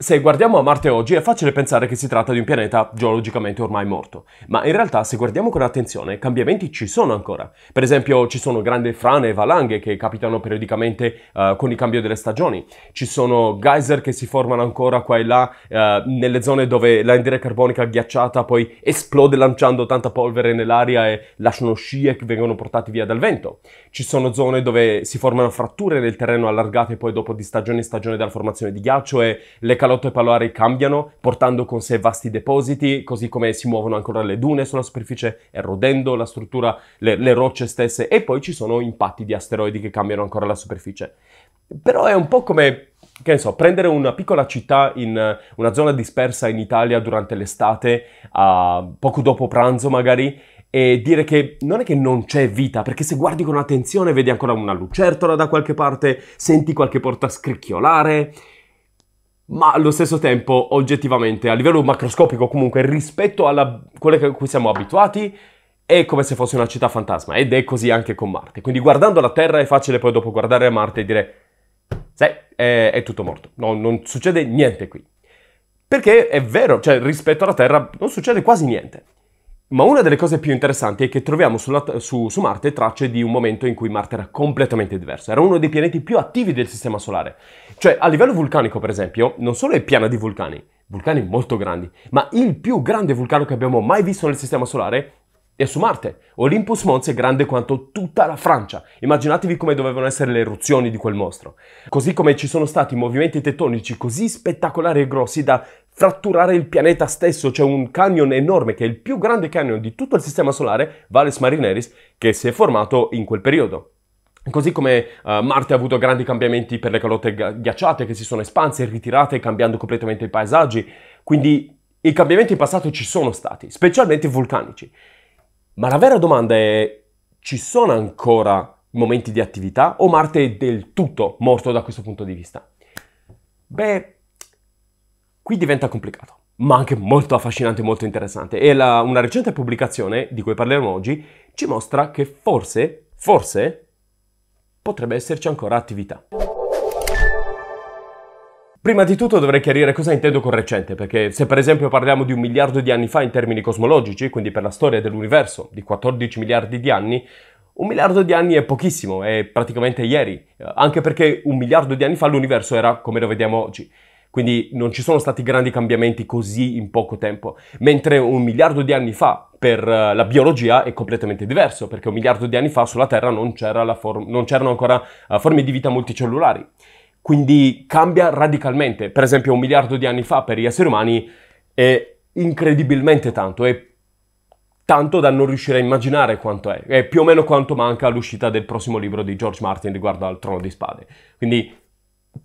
Se guardiamo a Marte oggi è facile pensare che si tratta di un pianeta geologicamente ormai morto, ma in realtà se guardiamo con attenzione cambiamenti ci sono ancora. Per esempio ci sono grandi frane e valanghe che capitano periodicamente uh, con il cambio delle stagioni, ci sono geyser che si formano ancora qua e là uh, nelle zone dove l'endere carbonica ghiacciata poi esplode lanciando tanta polvere nell'aria e lasciano scie che vengono portate via dal vento. Ci sono zone dove si formano fratture nel terreno allargate poi dopo di stagione in stagione dalla formazione di ghiaccio e le cal- Calotto e Paloari cambiano, portando con sé vasti depositi, così come si muovono ancora le dune sulla superficie, erodendo la struttura, le, le rocce stesse, e poi ci sono impatti di asteroidi che cambiano ancora la superficie. Però è un po' come che ne so, prendere una piccola città in una zona dispersa in Italia durante l'estate, uh, poco dopo pranzo magari, e dire che non è che non c'è vita, perché se guardi con attenzione vedi ancora una lucertola da qualche parte, senti qualche porta scricchiolare, ma allo stesso tempo oggettivamente a livello macroscopico comunque rispetto a quelle a cui siamo abituati è come se fosse una città fantasma ed è così anche con Marte. Quindi guardando la Terra è facile poi dopo guardare Marte e dire sì, è, è tutto morto, no, non succede niente qui. Perché è vero, cioè rispetto alla Terra non succede quasi niente. Ma una delle cose più interessanti è che troviamo sulla, su, su, Marte tracce di un momento in cui Marte era completamente diverso, era uno dei pianeti più attivi del Sistema Solare. Cioè, a livello vulcanico, per esempio, non solo è piena di vulcani, vulcani molto grandi, ma il più grande vulcano che abbiamo mai visto nel Sistema Solare e su Marte, Olympus Mons è grande quanto tutta la Francia. Immaginatevi come dovevano essere le eruzioni di quel mostro. Così come ci sono stati movimenti tettonici così spettacolari e grossi da fratturare il pianeta stesso. C'è un canyon enorme che è il più grande canyon di tutto il sistema solare, Valles Marineris, che si è formato in quel periodo. Così come uh, Marte ha avuto grandi cambiamenti per le calotte ghiacciate che si sono espanse e ritirate cambiando completamente i paesaggi, quindi i cambiamenti in passato ci sono stati, specialmente vulcanici. Ma la vera domanda è, ci sono ancora momenti di attività o Marte è del tutto morto da questo punto di vista? Beh, qui diventa complicato, ma anche molto affascinante e molto interessante. E la, una recente pubblicazione di cui parleremo oggi ci mostra che forse, forse, potrebbe esserci ancora attività. Prima di tutto dovrei chiarire cosa intendo con recente, perché se per esempio parliamo di un miliardo di anni fa in termini cosmologici, quindi per la storia dell'universo, di 14 miliardi di anni, un miliardo di anni è pochissimo, è praticamente ieri, eh, anche perché un miliardo di anni fa l'universo era come lo vediamo oggi. Quindi non ci sono stati grandi cambiamenti così in poco tempo, mentre un miliardo di anni fa per eh, la biologia è completamente diverso, perché un miliardo di anni fa sulla Terra non, c'era non c'erano ancora eh, forme di vita multicellulari. Quindi cambia radicalmente. Per esempio, un miliardo di anni fa per gli esseri umani è incredibilmente tanto, è tanto da non riuscire a immaginare quanto è. È più o meno quanto manca all'uscita del prossimo libro di George Martin riguardo al Trono di Spade. Quindi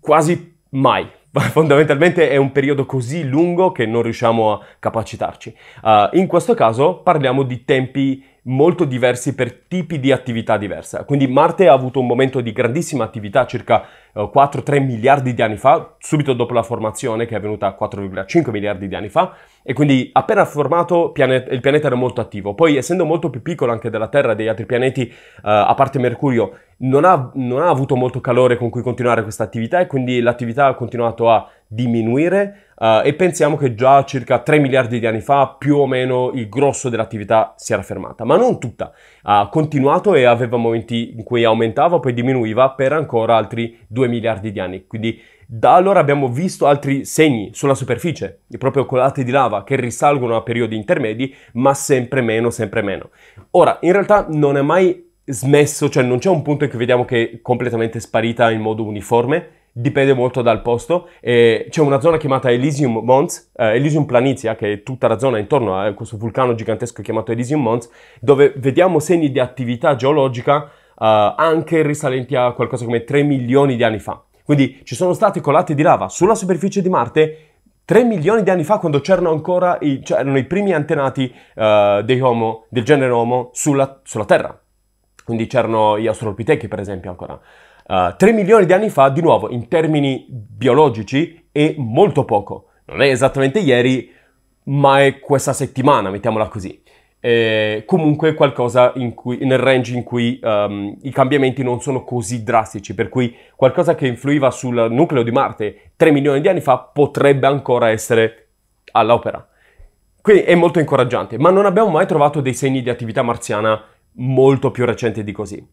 quasi mai. Fondamentalmente è un periodo così lungo che non riusciamo a capacitarci. Uh, in questo caso parliamo di tempi molto diversi per tipi di attività diversa. Quindi Marte ha avuto un momento di grandissima attività circa 4-3 eh, miliardi di anni fa, subito dopo la formazione che è avvenuta 4,5 miliardi di anni fa, e quindi appena formato pianet- il pianeta era molto attivo. Poi essendo molto più piccolo anche della Terra e degli altri pianeti, eh, a parte Mercurio, non ha, non ha avuto molto calore con cui continuare questa attività e quindi l'attività ha continuato a diminuire Uh, e pensiamo che già circa 3 miliardi di anni fa più o meno il grosso dell'attività si era fermata, ma non tutta, ha continuato e aveva momenti in cui aumentava, poi diminuiva per ancora altri 2 miliardi di anni, quindi da allora abbiamo visto altri segni sulla superficie, proprio colate di lava che risalgono a periodi intermedi, ma sempre meno, sempre meno. Ora, in realtà non è mai smesso, cioè non c'è un punto in cui vediamo che è completamente sparita in modo uniforme, dipende molto dal posto. E c'è una zona chiamata Elysium Mons, eh, Elysium Planitia, che è tutta la zona intorno a questo vulcano gigantesco chiamato Elysium Mons, dove vediamo segni di attività geologica eh, anche risalenti a qualcosa come 3 milioni di anni fa. Quindi ci sono state colate di lava sulla superficie di Marte 3 milioni di anni fa quando c'erano ancora i, c'erano cioè, i primi antenati uh, dei homo, del genere Homo sulla, sulla Terra. Quindi c'erano gli australopitechi per esempio ancora. Uh, eh, 3 milioni di anni fa, di nuovo, in termini biologici, è molto poco. Non è esattamente ieri, ma è questa settimana, mettiamola così. E comunque qualcosa cui, nel range in cui um, i cambiamenti non sono così drastici, per cui qualcosa che influiva sul nucleo di Marte 3 milioni di anni fa potrebbe ancora essere all'opera. Quindi è molto incoraggiante, ma non abbiamo mai trovato dei segni di attività marziana molto più recenti di così.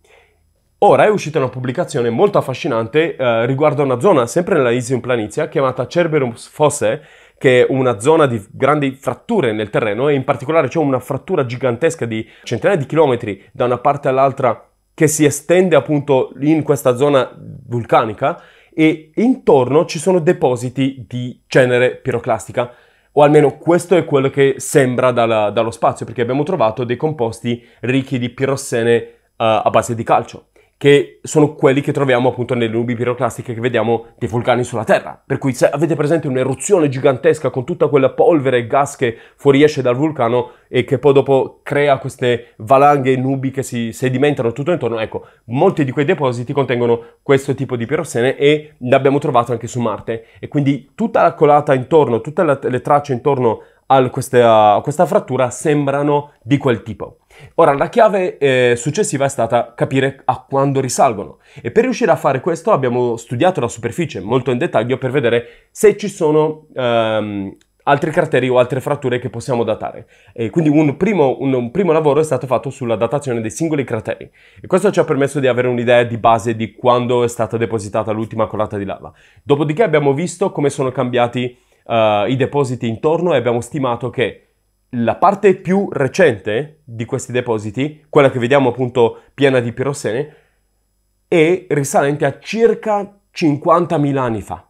Ora è uscita una pubblicazione molto affascinante eh, riguardo a una zona, sempre nella Isium Planitia chiamata Cerberus Fosse, che è una zona di grandi fratture nel terreno e in particolare c'è una frattura gigantesca di centinaia di chilometri da una parte all'altra che si estende appunto in questa zona vulcanica e intorno ci sono depositi di cenere piroclastica o almeno questo è quello che sembra dalla, dallo spazio perché abbiamo trovato dei composti ricchi di pirossene uh, a base di calcio che sono quelli che troviamo appunto nelle nubi piroclastiche che vediamo dei vulcani sulla Terra. Per cui se avete presente un'eruzione gigantesca con tutta quella polvere e gas che fuoriesce dal vulcano e che poi dopo crea queste valanghe e nubi che si sedimentano tutto intorno, ecco, molti di quei depositi contengono questo tipo di pirossene e l'abbiamo trovato anche su Marte. E quindi tutta la colata intorno, tutte le tracce intorno a questa, a questa frattura sembrano di quel tipo. Ora, la chiave eh, successiva è stata capire a quando risalgono e per riuscire a fare questo abbiamo studiato la superficie molto in dettaglio per vedere se ci sono ehm, altri crateri o altre fratture che possiamo datare. E quindi un primo, un, un primo, lavoro è stato fatto sulla datazione dei singoli crateri e questo ci ha permesso di avere un'idea di base di quando è stata depositata l'ultima colata di lava. Dopodiché abbiamo visto come sono cambiati uh, i depositi intorno e abbiamo stimato che la parte più recente di questi depositi, quella che vediamo appunto piena di pirossene, è risalente a circa 50.000 anni fa.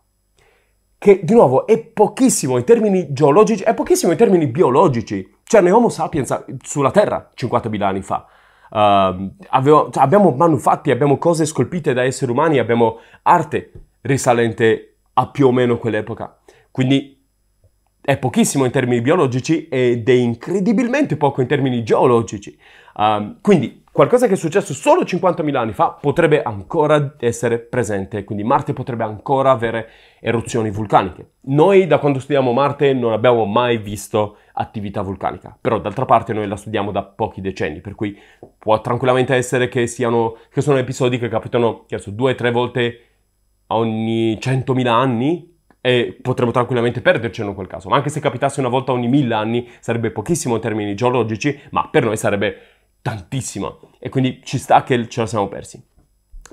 Che di nuovo è pochissimo in termini geologici, è pochissimo in termini biologici. Cioè, ne Homo sapiens sulla Terra 50.000 anni fa. Uh, avevo, cioè, abbiamo manufatti, abbiamo cose scolpite da esseri umani, abbiamo arte risalente a più o meno quell'epoca. Quindi è pochissimo in termini biologici ed è incredibilmente poco in termini geologici. Um, quindi qualcosa che è successo solo 50.000 anni fa potrebbe ancora essere presente, quindi Marte potrebbe ancora avere eruzioni vulcaniche. Noi da quando studiamo Marte non abbiamo mai visto attività vulcanica, però d'altra parte noi la studiamo da pochi decenni, per cui può tranquillamente essere che, siano, che sono episodi che capitano che so, due o tre volte ogni 100.000 anni, e potremmo tranquillamente perdercelo in quel caso. Ma anche se capitasse una volta ogni mille anni, sarebbe pochissimo in termini geologici, ma per noi sarebbe tantissimo E quindi ci sta che ce la siamo persi.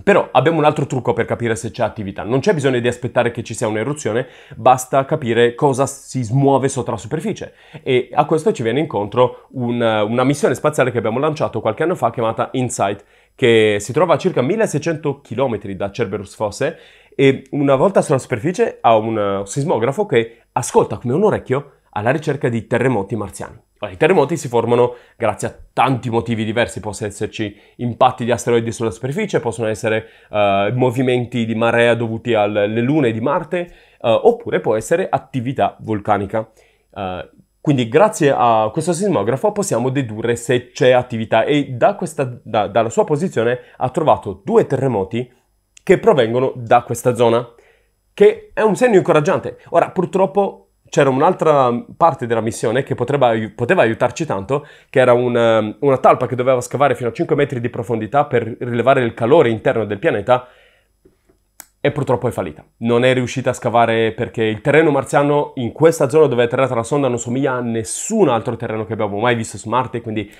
Però abbiamo un altro trucco per capire se c'è attività. Non c'è bisogno di aspettare che ci sia un'eruzione, basta capire cosa si smuove sotto la superficie. E a questo ci viene incontro un, una missione spaziale che abbiamo lanciato qualche anno fa chiamata InSight, che si trova a circa 1600 km da Cerberus Fosse e una volta sulla superficie ha un eh, sismografo che ascolta come un orecchio alla ricerca di terremoti marziani. Allora, I terremoti si formano grazie a tanti motivi diversi, possono esserci impatti di asteroidi sulla superficie, possono essere uh, movimenti di marea dovuti alle lune di Marte, uh, oppure può essere attività vulcanica. Uh, quindi grazie a questo sismografo possiamo dedurre se c'è attività e da questa, da, dalla sua posizione ha trovato due terremoti che provengono da questa zona, che è un segno incoraggiante. Ora, purtroppo c'era un'altra parte della missione che potrebbe, poteva aiutarci tanto, che era una, ehm, una talpa che doveva scavare fino a 5 metri di profondità per rilevare il calore interno del pianeta e purtroppo è fallita. Non è riuscita a scavare perché il terreno marziano in questa zona dove è atterrata la sonda non somiglia a nessun altro terreno che abbiamo mai visto su Marte, quindi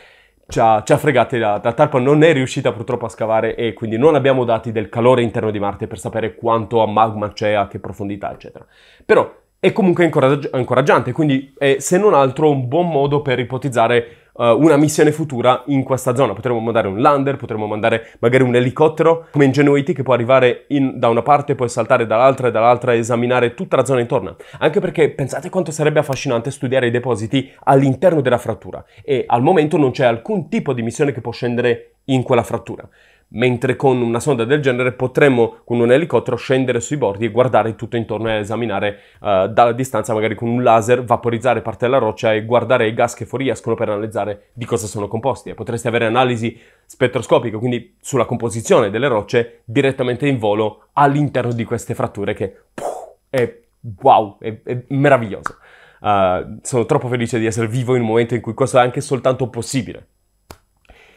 ci ha, ci ha fregati la, la tarpa, non è riuscita purtroppo a scavare e quindi non abbiamo dati del calore interno di Marte per sapere quanto a magma c'è, a che profondità, eccetera. Però è comunque incoraggi- incoraggiante, quindi è se non altro un buon modo per ipotizzare uh, una missione futura in questa zona. Potremmo mandare un lander, potremmo mandare magari un elicottero come Ingenuity che può arrivare in, da una parte, poi saltare dall'altra e dall'altra e esaminare tutta la zona intorno. Anche perché pensate quanto sarebbe affascinante studiare i depositi all'interno della frattura e al momento non c'è alcun tipo di missione che può scendere in quella frattura mentre con una sonda del genere potremmo con un elicottero scendere sui bordi e guardare tutto intorno e esaminare uh, dalla distanza magari con un laser, vaporizzare parte della roccia e guardare i gas che fuoriescono per analizzare di cosa sono composti e potresti avere analisi spettroscopiche, quindi sulla composizione delle rocce direttamente in volo all'interno di queste fratture che puh, è wow, è, è meraviglioso. Uh, sono troppo felice di essere vivo in un momento in cui questo è anche soltanto possibile.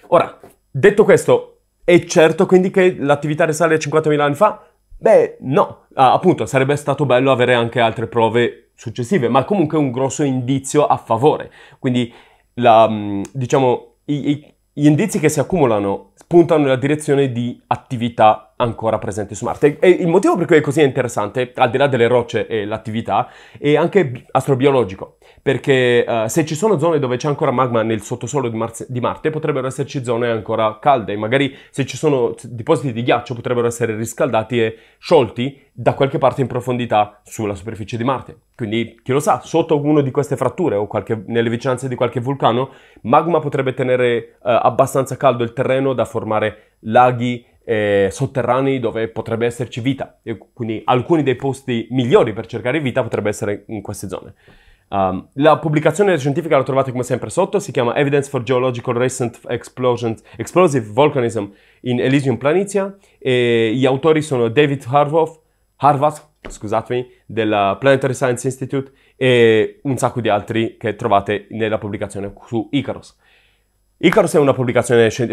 Ora, detto questo, è certo quindi che l'attività risale a 50.000 anni fa? Beh, no. Ah, appunto, sarebbe stato bello avere anche altre prove successive, ma comunque un grosso indizio a favore. Quindi, la, mm, diciamo, i, i, gli indizi che si accumulano puntano nella direzione di attività ancora presente su Marte. E il motivo per cui è così interessante, al di là delle rocce e l'attività, è anche astrobiologico, perché uh, se ci sono zone dove c'è ancora magma nel sottosuolo di, Mar- di, Marte, potrebbero esserci zone ancora calde, magari se ci sono depositi di ghiaccio potrebbero essere riscaldati e sciolti da qualche parte in profondità sulla superficie di Marte. Quindi chi lo sa, sotto una di queste fratture o qualche, nelle vicinanze di qualche vulcano, magma potrebbe tenere uh, abbastanza caldo il terreno da formare laghi, eh, sotterranei dove potrebbe esserci vita. E quindi alcuni dei posti migliori per cercare vita potrebbe essere in queste zone. Um, la pubblicazione scientifica la trovate come sempre sotto, si chiama Evidence for Geological Recent Explosions, Explosive Volcanism in Elysium Planitia e gli autori sono David Harvoff, Harvath, scusatemi, della Planetary Science Institute e un sacco di altri che trovate nella pubblicazione su Icarus. Icarus è una,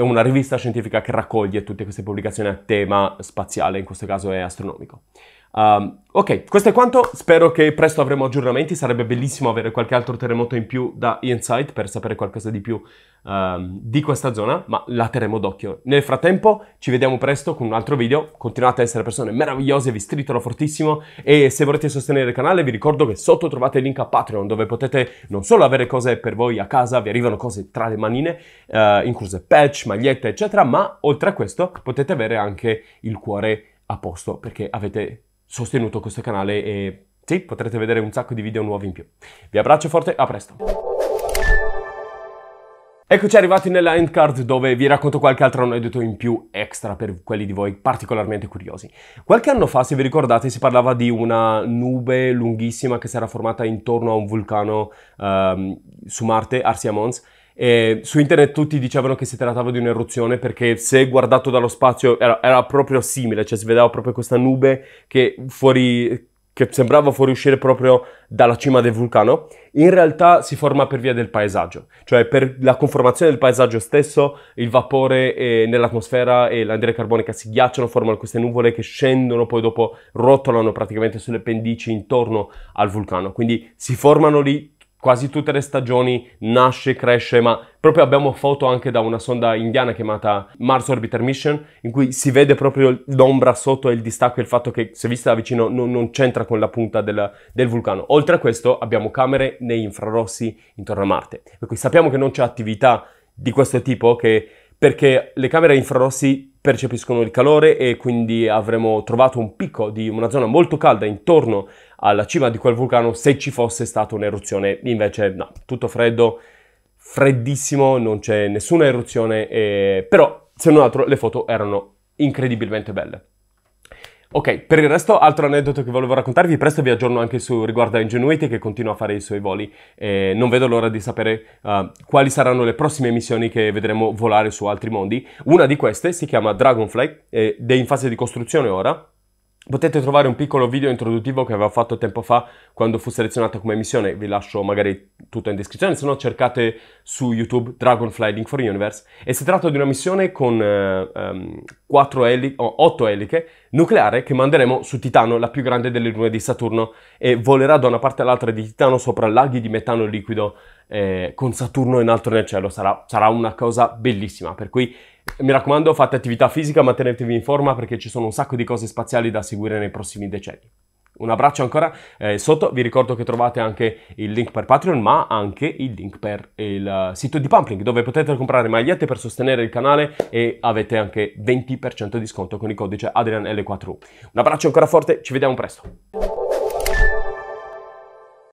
una rivista scientifica che raccoglie tutte queste pubblicazioni a tema spaziale, in questo caso è astronomico. Um, ok, questo è quanto, spero che presto avremo aggiornamenti, sarebbe bellissimo avere qualche altro terremoto in più da Insight per sapere qualcosa di più um, di questa zona, ma la terremo d'occhio. Nel frattempo ci vediamo presto con un altro video, continuate a essere persone meravigliose, vi stritolo fortissimo e se volete sostenere il canale vi ricordo che sotto trovate il link a Patreon dove potete non solo avere cose per voi a casa, vi arrivano cose tra le manine, uh, incluse patch, magliette eccetera, ma oltre a questo potete avere anche il cuore a posto perché avete sostenuto questo canale e sì, potrete vedere un sacco di video nuovi in più. Vi abbraccio forte, a presto! Eccoci arrivati nella end card dove vi racconto qualche altro aneddoto in più extra per quelli di voi particolarmente curiosi. Qualche anno fa, se vi ricordate, si parlava di una nube lunghissima che si era formata intorno a un vulcano um, su Marte, Arsia Mons, eh, su internet tutti dicevano che si trattava di un'eruzione perché se guardato dallo spazio era, era proprio simile, cioè si vedeva proprio questa nube che, fuori, che sembrava fuoriuscire proprio dalla cima del vulcano, in realtà si forma per via del paesaggio, cioè per la conformazione del paesaggio stesso, il vapore nell'atmosfera e l'anidride carbonica si ghiacciano, formano queste nuvole che scendono, poi dopo rotolano praticamente sulle pendici intorno al vulcano, quindi si formano lì quasi tutte le stagioni nasce, cresce, ma proprio abbiamo foto anche da una sonda indiana chiamata Mars Orbiter Mission, in cui si vede proprio l'ombra sotto e il distacco e il fatto che se vista da vicino non, non c'entra con la punta del, del, vulcano. Oltre a questo abbiamo camere nei infrarossi intorno a Marte, per cui sappiamo che non c'è attività di questo tipo che, perché le camere infrarossi percepiscono il calore e quindi avremo trovato un picco di una zona molto calda intorno alla cima di quel vulcano se ci fosse stata un'eruzione. Invece no, tutto freddo, freddissimo, non c'è nessuna eruzione, eh, però se non altro le foto erano incredibilmente belle. Ok, per il resto altro aneddoto che volevo raccontarvi, presto vi aggiorno anche su riguardo a Ingenuity che continua a fare i suoi voli e non vedo l'ora di sapere uh, quali saranno le prossime missioni che vedremo volare su altri mondi. Una di queste si chiama Dragonfly ed è in fase di costruzione ora. Potete trovare un piccolo video introduttivo che avevo fatto tempo fa quando fu selezionata come missione, vi lascio magari tutto in descrizione, se no cercate su YouTube Dragonfly Link for Universe. E si tratta di una missione con uh, um, 4 eli- oh, 8 eliche nucleare che manderemo su Titano, la più grande delle lune di Saturno, e volerà da una parte all'altra di Titano sopra laghi di metano liquido eh, con Saturno in alto nel cielo. Sarà, sarà una cosa bellissima, per cui mi raccomando fate attività fisica, mantenetevi in forma perché ci sono un sacco di cose spaziali da seguire nei prossimi decenni. Un abbraccio ancora eh, sotto, vi ricordo che trovate anche il link per Patreon ma anche il link per il uh, sito di Pumpling dove potete comprare magliette per sostenere il canale e avete anche 20% di sconto con il codice ADRIANL4U. Un abbraccio ancora forte, ci vediamo presto!